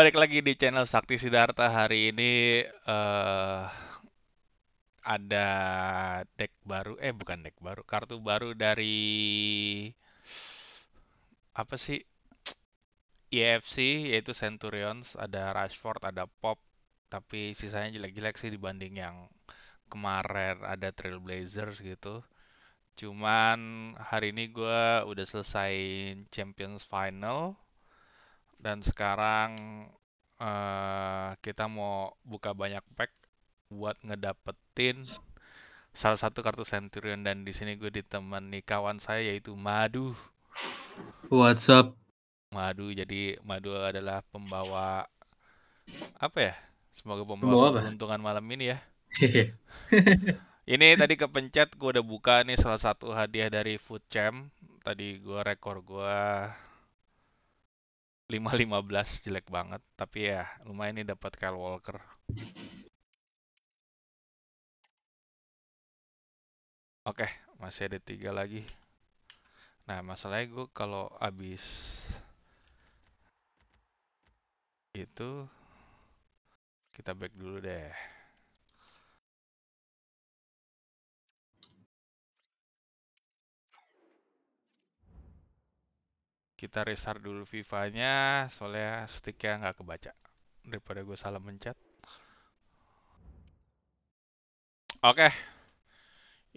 balik lagi di channel Sakti Sidarta hari ini uh, ada deck baru eh bukan deck baru kartu baru dari apa sih EFC yaitu Centurions ada Rashford ada Pop tapi sisanya jelek-jelek sih dibanding yang kemarin ada Trailblazers gitu cuman hari ini gue udah selesai Champions Final dan sekarang uh, kita mau buka banyak pack buat ngedapetin salah satu kartu Centurion dan di sini gue ditemani kawan saya yaitu Madu. What's up? Madu jadi Madu adalah pembawa apa ya? Semoga pembawa keuntungan malam ini ya. ini tadi kepencet gue udah buka nih salah satu hadiah dari Food Champ. Tadi gue rekor gue 5-15 jelek banget. Tapi ya lumayan nih dapat Kyle Walker. Oke, okay, masih ada tiga lagi. Nah, masalahnya gue kalau abis itu kita back dulu deh. kita restart dulu vivanya nya soalnya sticknya nggak kebaca daripada gue salah mencet oke okay.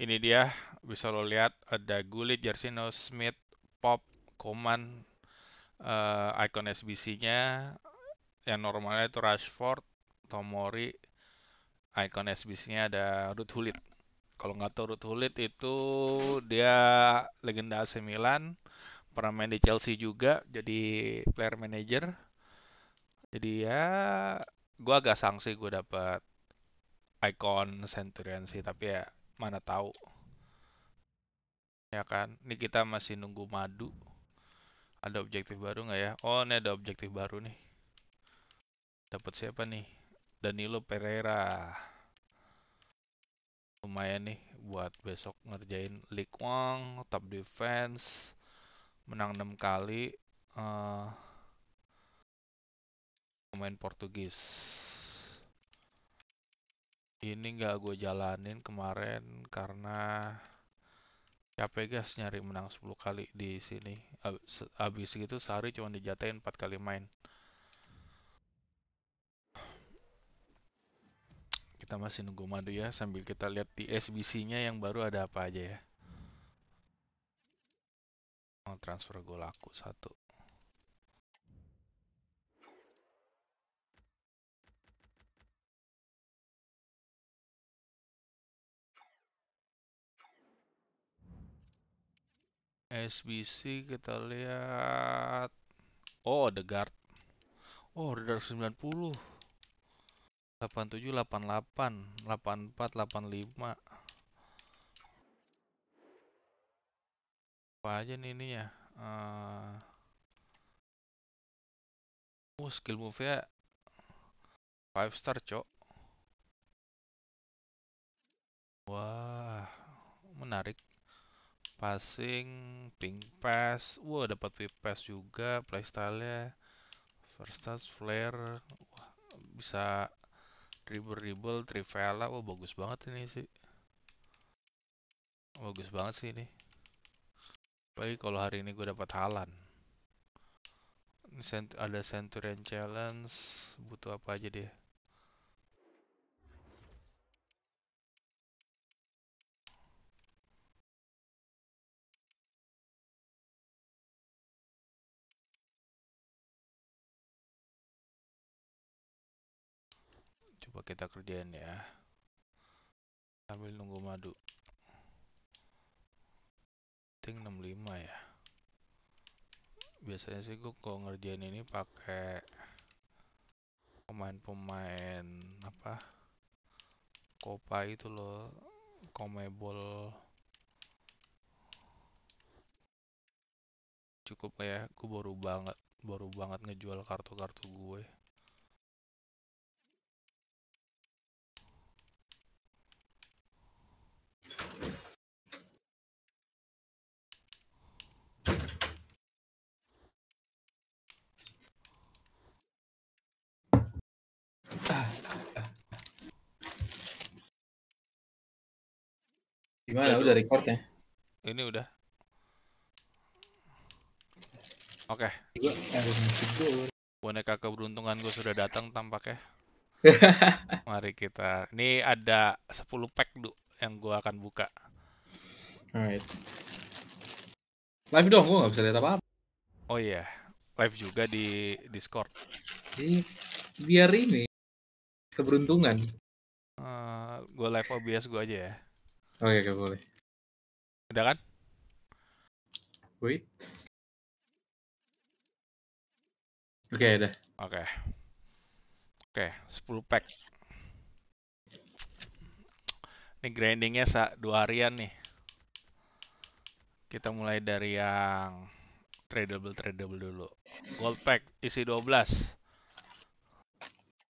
ini dia bisa lo lihat ada Gullit, Jarsino, Smith, Pop, Koman uh, eh, icon SBC-nya yang normalnya itu Rashford, Tomori, icon SBC-nya ada Ruth Hulit. Kalau nggak tau Ruth Hulit itu dia legenda AC Milan pernah main di Chelsea juga jadi player manager jadi ya gue agak sangsi gue dapat icon Centurion sih tapi ya mana tahu ya kan ini kita masih nunggu madu ada objektif baru nggak ya oh ini ada objektif baru nih dapat siapa nih Danilo Pereira lumayan nih buat besok ngerjain League One, top defense menang enam kali uh, Portugis ini nggak gue jalanin kemarin karena capek guys nyari menang 10 kali di sini abis gitu sehari cuma dijatain empat kali main kita masih nunggu madu ya sambil kita lihat di SBC nya yang baru ada apa aja ya Oh, transfer gue laku satu. SBC kita lihat. Oh, The Guard. Oh, order 90. 87 88 84 85 apa aja nih ini ya, eh, uh skill move ya, five star cok wah menarik passing ping pass wah dapat whip pass juga playstyle nya first touch flare wah, bisa dribble dribble trivela wah bagus banget ini sih bagus banget sih ini Apalagi kalau hari ini gue dapat halan. ada Centurion Challenge, butuh apa aja deh? Coba kita kerjain ya. Sambil nunggu madu rating 65 ya biasanya sih gue kalau ngerjain ini pakai pemain-pemain apa kopa itu loh komebol cukup kayak gue baru banget baru banget ngejual kartu-kartu gue Gimana? Udah, record ya? Ini udah. Oke. Okay. Boneka keberuntungan gue sudah datang tampaknya. Mari kita. Ini ada 10 pack du yang gue akan buka. Alright. Live dong, gue nggak bisa lihat apa-apa. Oh iya, yeah. live juga di Discord. Jadi biar ini keberuntungan. Uh, eh, gue live OBS gue aja ya. Oke, oke boleh. Udah kan? Wait. Oke, okay, udah. Oke. Okay. Oke, okay, 10 pack. Ini grindingnya dua harian nih. Kita mulai dari yang tradable tradable dulu. Gold pack isi 12.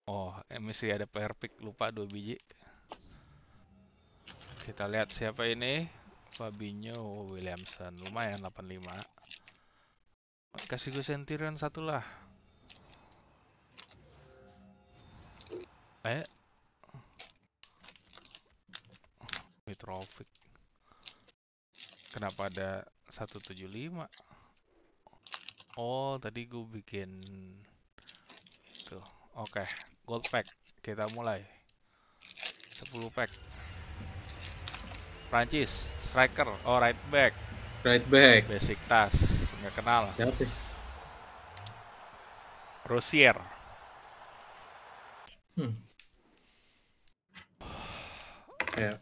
Oh, emisi ada player pick lupa 2 biji. Kita lihat siapa ini. Fabinho Williamson. Lumayan 85. Kasih gue sentiran satu lah. Eh. Mitrovic. Kenapa ada 175? Oh, tadi gue bikin tuh. Oke, okay. gold pack. Kita mulai. 10 pack. Prancis, striker, oh right back. Right back. Basic tas, nggak kenal. Siapa? Rosier. Hmm. Ya.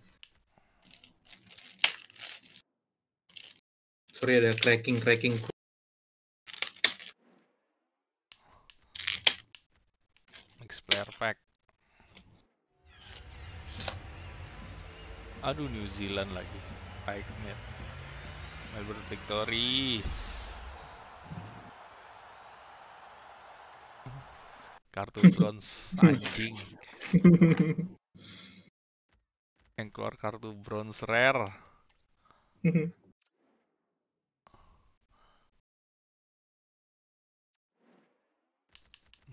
Sorry ada cracking cracking. Mix player pack. Aduh New Zealand lagi. Baiknya. Melbourne Victory. Kartu bronze anjing. Yang keluar kartu bronze rare.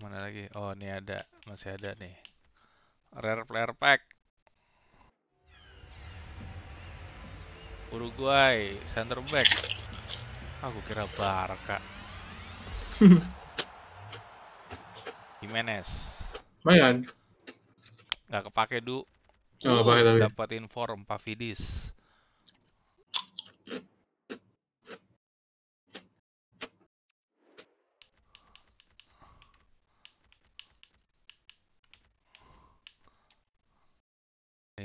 Mana lagi? Oh, ini ada. Masih ada nih. Rare player pack. Uruguay center back aku kira Barca Jimenez Mayan. nggak kepake du oh, uh, dapat inform Pavidis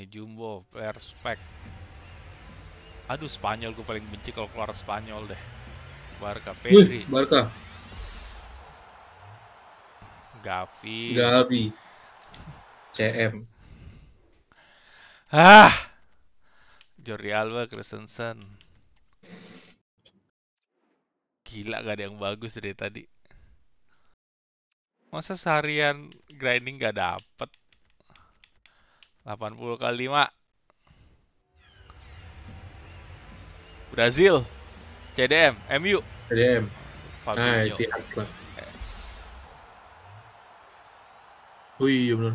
Jumbo, Perspek, Aduh Spanyol gue paling benci kalau keluar Spanyol deh. Barca Pedri. Wih, Barca. Gavi. Gavi. CM. Ah. Jordi Alba, Christensen. Gila gak ada yang bagus dari tadi. Masa seharian grinding gak dapet? 80 kali 5 Brazil, CDM, MU. CDM. Fabinho. Wih, Etihad Wih, iya benar.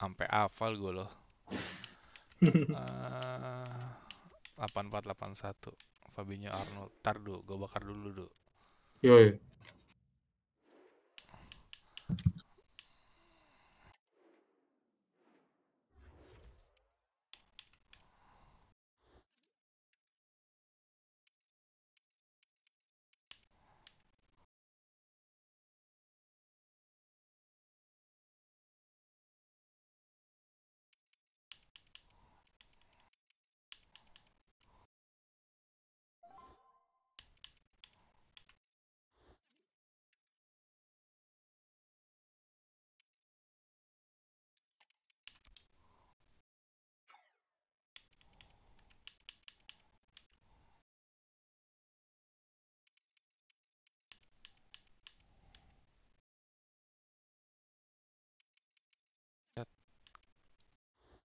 Sampai hafal gue loh. Eh, delapan 8481 Fabinho Arnold. Tar dulu, gue bakar dulu dulu. Yoi.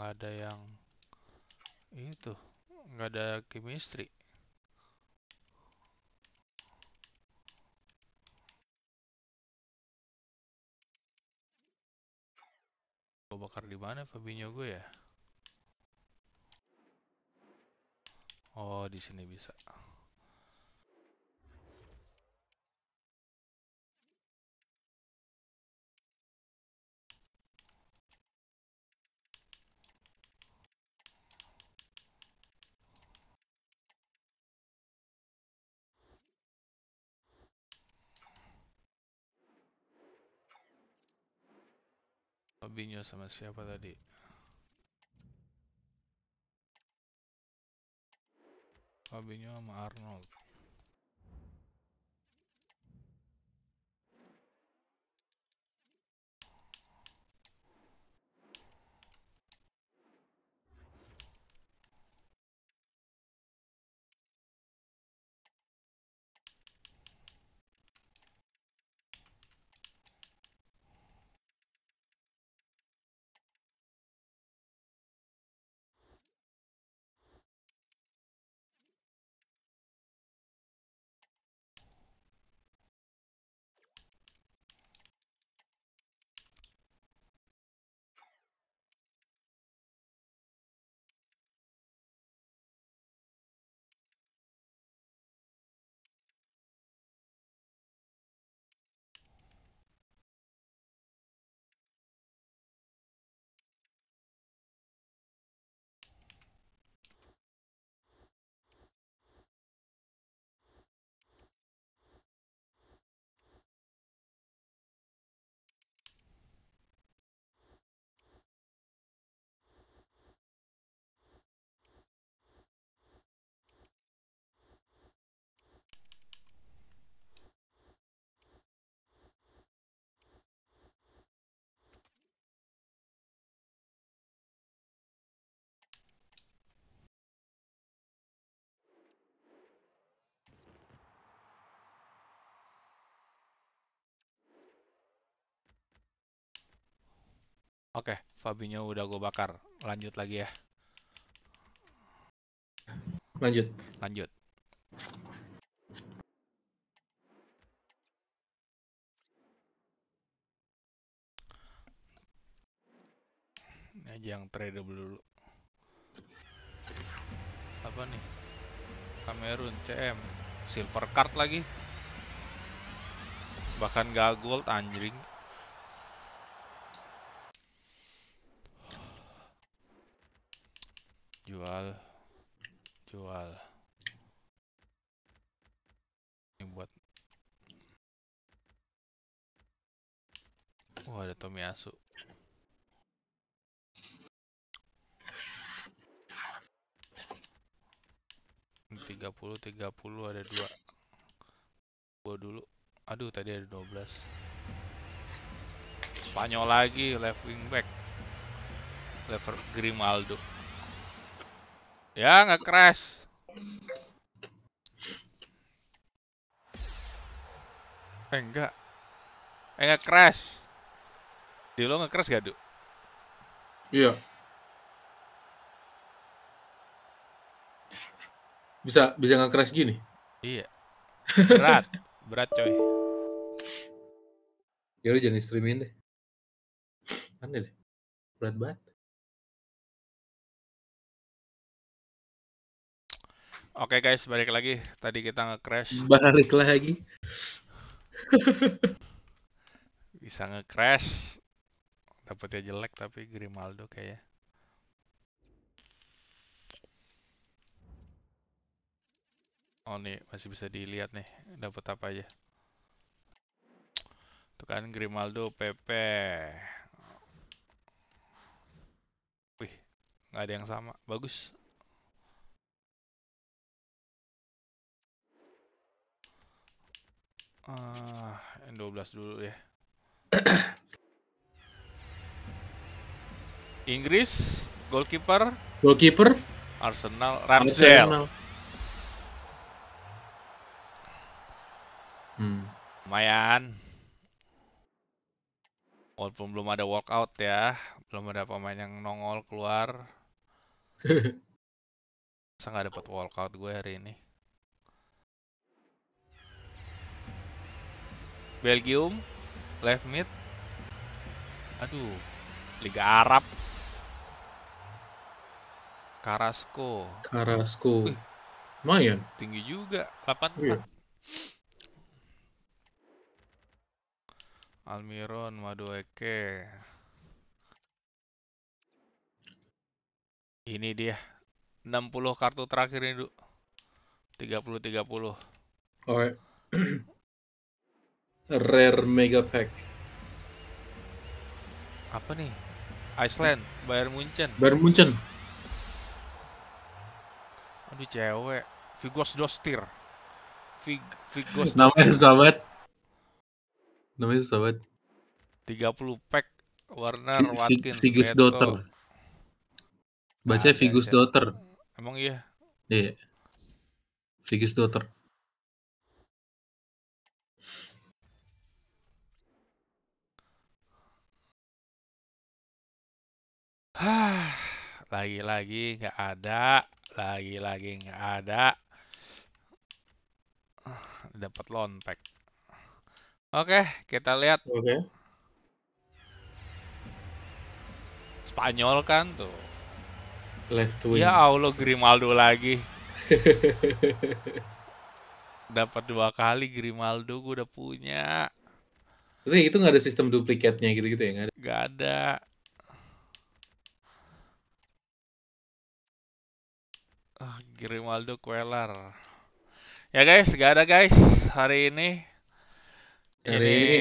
ada yang itu nggak ada chemistry gue bakar di mana Fabinho gue ya oh di sini bisa Fabinho sama siapa tadi? Fabinho sama Arnold. Oke, okay, Fabinho udah gue bakar. Lanjut lagi ya. Lanjut. Lanjut. Ini aja yang tradable dulu. Apa nih? Kamerun, CM. Silver card lagi. Bahkan gak gold, anjing. jual jual ini buat Wah oh, ada Tomiyasu tiga puluh tiga puluh ada dua gua dulu aduh tadi ada dua belas, Spanyol lagi left wing back Lever Grimaldo Ya, nggak crash. Eh, enggak. Eh, nggak crash. Di lo nge-crash gak, Duk? Iya. Bisa bisa nge-crash gini? Iya. Berat. Berat, coy. Ya jangan streamin deh. Aneh deh. Berat banget. Oke okay guys, balik lagi. Tadi kita nge-crash. Balik lagi. Bisa nge-crash. Dapatnya jelek tapi Grimaldo kayaknya. Oh nih, masih bisa dilihat nih. Dapat apa aja. itu kan Grimaldo PP. Wih, nggak ada yang sama. Bagus. Ah, N12 dulu ya. Inggris, goalkeeper. Goalkeeper. Arsenal, Ramsdale. Arsenal. Hmm. Lumayan. Walaupun belum ada walkout ya, belum ada pemain yang nongol keluar. Saya nggak dapat walkout gue hari ini. Belgium left mid aduh Liga Arab Carrasco Carrasco lumayan tinggi juga 84 iya. Almiron Madueke ini dia 60 kartu terakhir ini dulu 30 30 oke Rare Mega Pack. Apa nih? Iceland, Bayern Munchen. Bayern Munchen. Aduh cewek. Vigos Dostir. Vig Vigos. Namanya sahabat. Namanya sahabat. Tiga puluh pack warna Watkins Vigus Daughter. Baca nah, Vigus Daughter. Emang iya? Iya. Yeah. Vigus Daughter. Lagi-lagi nggak ada. Lagi-lagi nggak ada. Dapat lontek. Oke, kita lihat. Oke. Okay. Spanyol kan tuh. Left wing. Ya Allah Grimaldo lagi. Dapat dua kali Grimaldo gue udah punya. Tapi itu nggak ada sistem duplikatnya gitu-gitu ya nggak ada. Gak ada. Ah, Grimaldo Queller. Ya guys, gak ada guys hari ini. Hari ini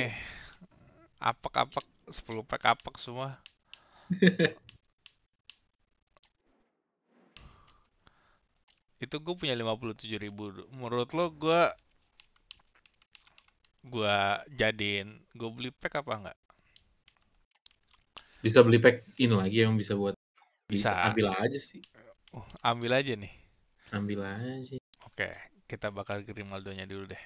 apek-apek 10 pack apek semua. itu gue punya 57 ribu menurut lo gue gue jadiin gue beli pack apa enggak bisa beli pack ini lagi yang bisa buat bisa, bisa ambil aja sih Uh, ambil aja nih. Ambil aja. Oke, kita bakal kirim Aldonya dulu deh.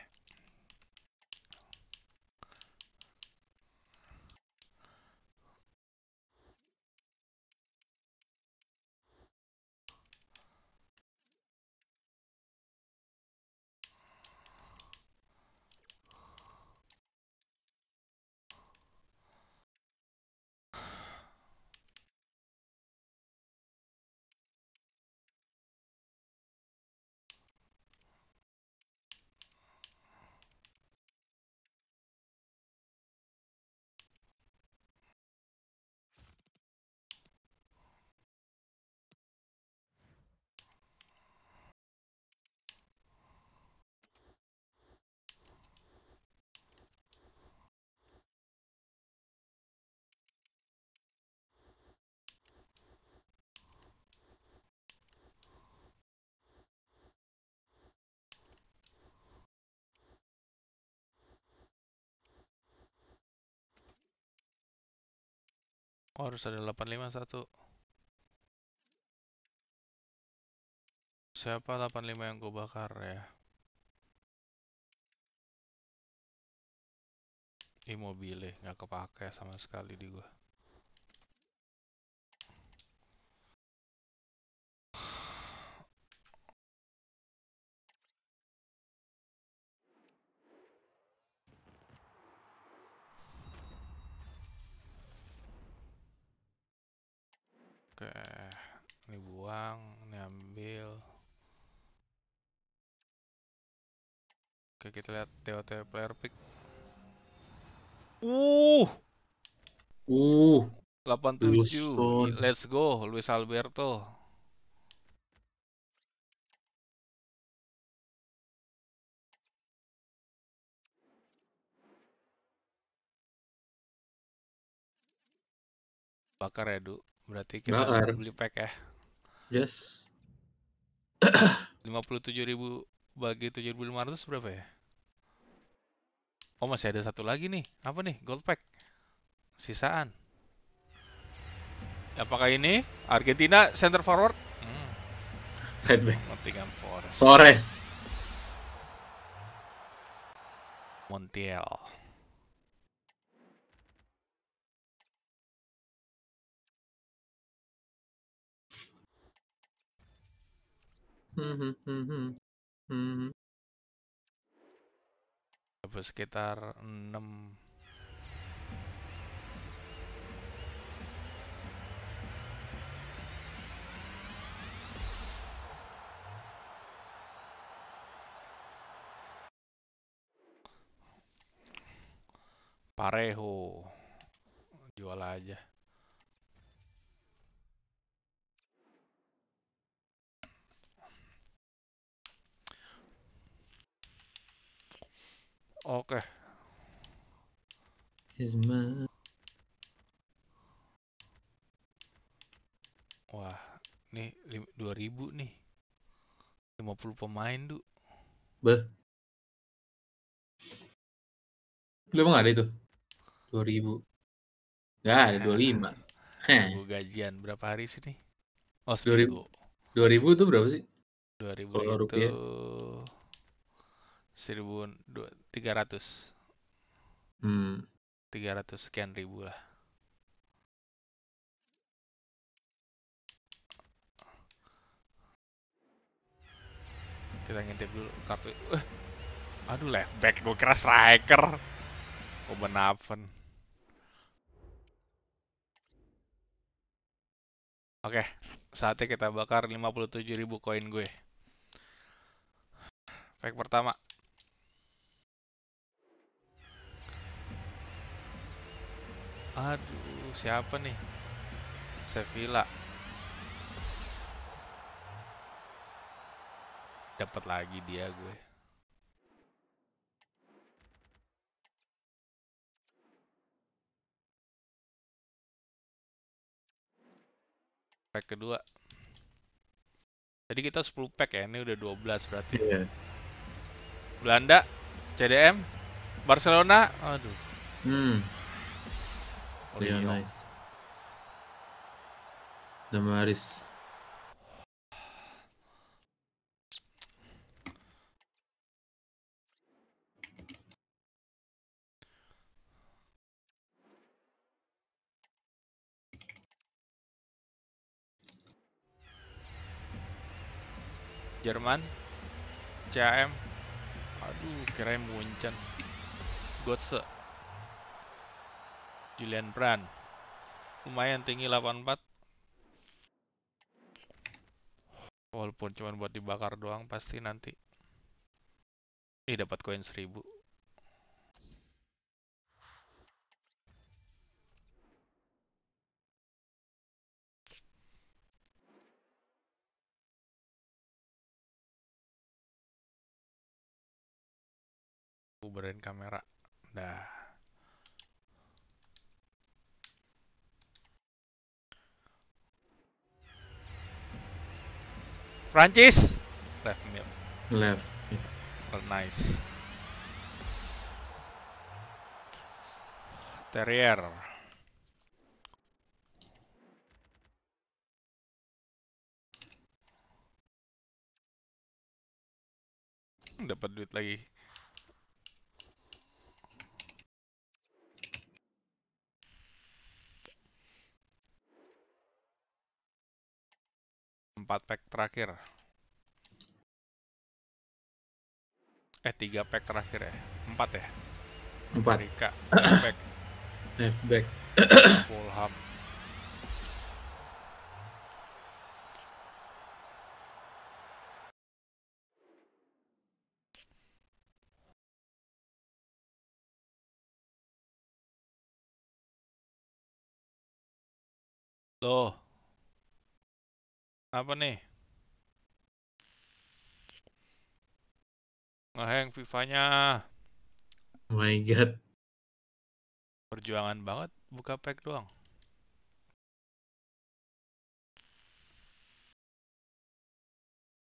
Oh, harus ada 851. Siapa 85 yang gue bakar ya? Immobile, nggak kepake sama sekali di gue. kita lihat TOT player pick. Uh. Uh. 87. Let's go Luis Alberto. Bakar ya, Du. Berarti kita Bakar. beli pack ya. Yes. 57.000 bagi 7.500 berapa ya? Oh masih ada satu lagi nih. Apa nih? Gold pack. Sisaan. Apakah ini Argentina center forward? Hmm. Right back. Nottingham Forest. Montiel. Mm-hmm, mm-hmm, mm-hmm bos sekitar 6 Pareho jual aja Okay. His Wah, nih 2000 nih. 50 pemain, Du. Beh. Lu emang ada itu? 2000. Enggak, ada 25. Gue gajian berapa hari sih nih? Oh, 2000. 2000 itu berapa sih? 2000 itu rupiah. 1300. Hmm. 300 sekian ribu lah. Kita ngintip dulu kartu. uh. Aduh left back gue kira striker. Obenaven. Oke, saatnya kita bakar 57.000 koin gue. Pack pertama. Aduh, siapa nih? Sevilla. Dapat lagi dia gue. Pack kedua. Jadi kita 10 pack ya, ini udah 12 berarti. Yeah. Belanda, CDM, Barcelona, aduh. Hmm. Leo, oh, iya, Leo. nice. Damaris. Jerman CAM aduh kirain Munchen Gotse Julian Brand. Lumayan tinggi 84. Walaupun cuma buat dibakar doang pasti nanti. Ih dapat koin 1000. Uberin kamera. Dah. Perancis. Left mid. Left. Super oh, nice. Terrier. Dapat duit lagi. 4 pack terakhir. Eh, 3 pack terakhir ya. 4 ya? 4. Rika eh, back Left back. hub Tuh apa nih? Ngeheng FIFA-nya. Oh my god. Perjuangan banget buka pack doang.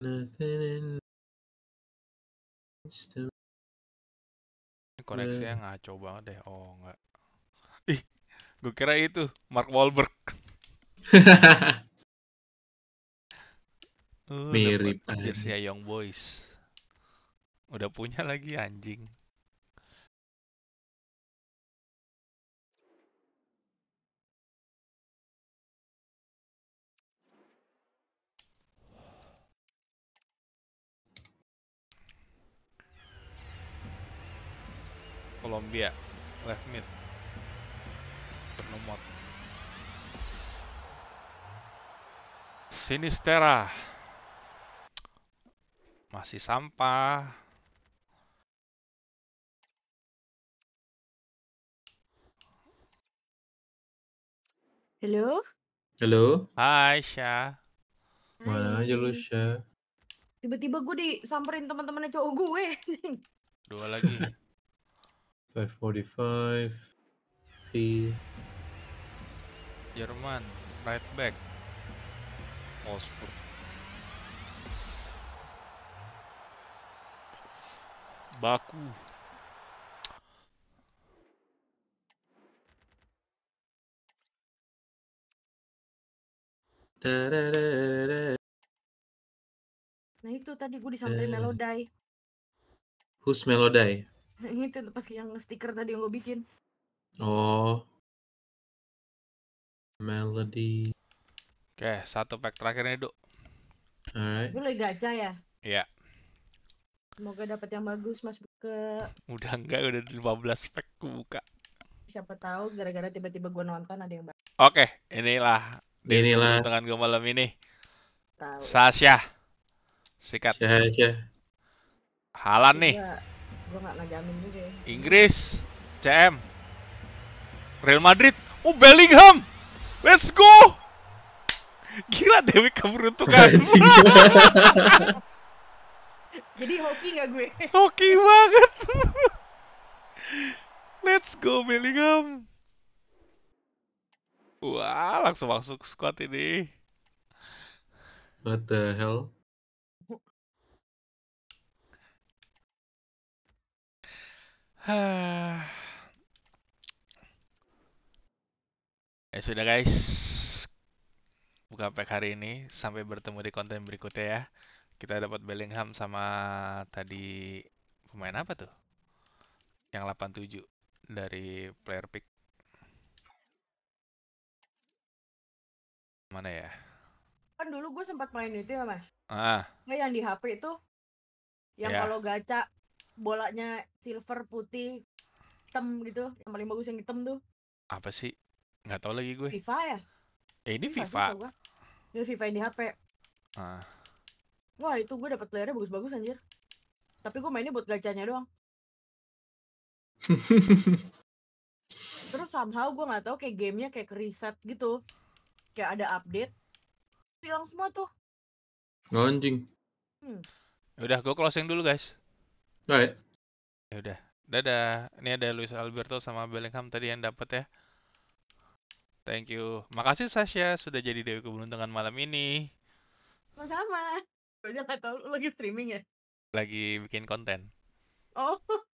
Nothing Koneksi yang nah. ngaco banget deh. Oh, enggak. Ih, gue kira itu Mark Wahlberg. Mirip Mirip jersey Young Boys. Udah punya lagi anjing. Kolombia left mid Bernomot Sinistera masih sampah. Halo? Halo? Hai, Syah. Mana aja lu, Syah? Tiba-tiba gue disamperin teman-temannya cowok gue. Dua lagi. 545 V Jerman right back Wolfsburg Baku. Nah itu tadi gue disamperin uh, Melodai. Who's Melodai? Nah, itu pas yang stiker tadi yang gue bikin. Oh. Melody. Oke, satu pack terakhir nih, Duk. Alright. Gue lagi gacha ya? Iya. Yeah. Semoga dapat yang bagus Mas ke Udah enggak udah 15 pack buka. Siapa tahu gara-gara tiba-tiba gua nonton ada yang bagus. Oke, okay, inilah inilah dengan gua malam ini. Tahu. Sasha. Sikat. Sasha. Halan nih. Gua gak ngajamin juga ya. Inggris. CM. Real Madrid. Oh, Bellingham. Let's go. Gila Dewi keberuntungan. Jadi hoki gak gue? Hoki banget. Let's go Bellingham. Wah, langsung masuk squad ini. What the hell? ya sudah guys. Buka pack hari ini. Sampai bertemu di konten berikutnya ya. Kita dapat Bellingham sama tadi pemain apa tuh? Yang 87 dari player pick. Mana ya? Kan dulu gue sempat main itu ya, Mas. Ah. Nah, yang di HP itu yang yeah. kalau gaca bolanya silver putih hitam gitu yang paling bagus yang hitam tuh apa sih nggak tahu lagi gue FIFA ya eh, ini FIFA, FIFA. ini FIFA yang di HP ah Wah itu gue dapet playernya bagus-bagus anjir. Tapi gue mainnya buat gacanya doang. Terus somehow gue gak tau kayak gamenya kayak reset gitu. Kayak ada update. Hilang semua tuh. Oh, anjing. Hmm. Ya udah gue closing dulu guys. Baik. Ya udah. Dadah. Ini ada Luis Alberto sama Bellingham tadi yang dapat ya. Thank you. Makasih Sasha sudah jadi Dewi Keberuntungan malam ini. Sama-sama aja nggak tau, lagi streaming ya lagi bikin konten oh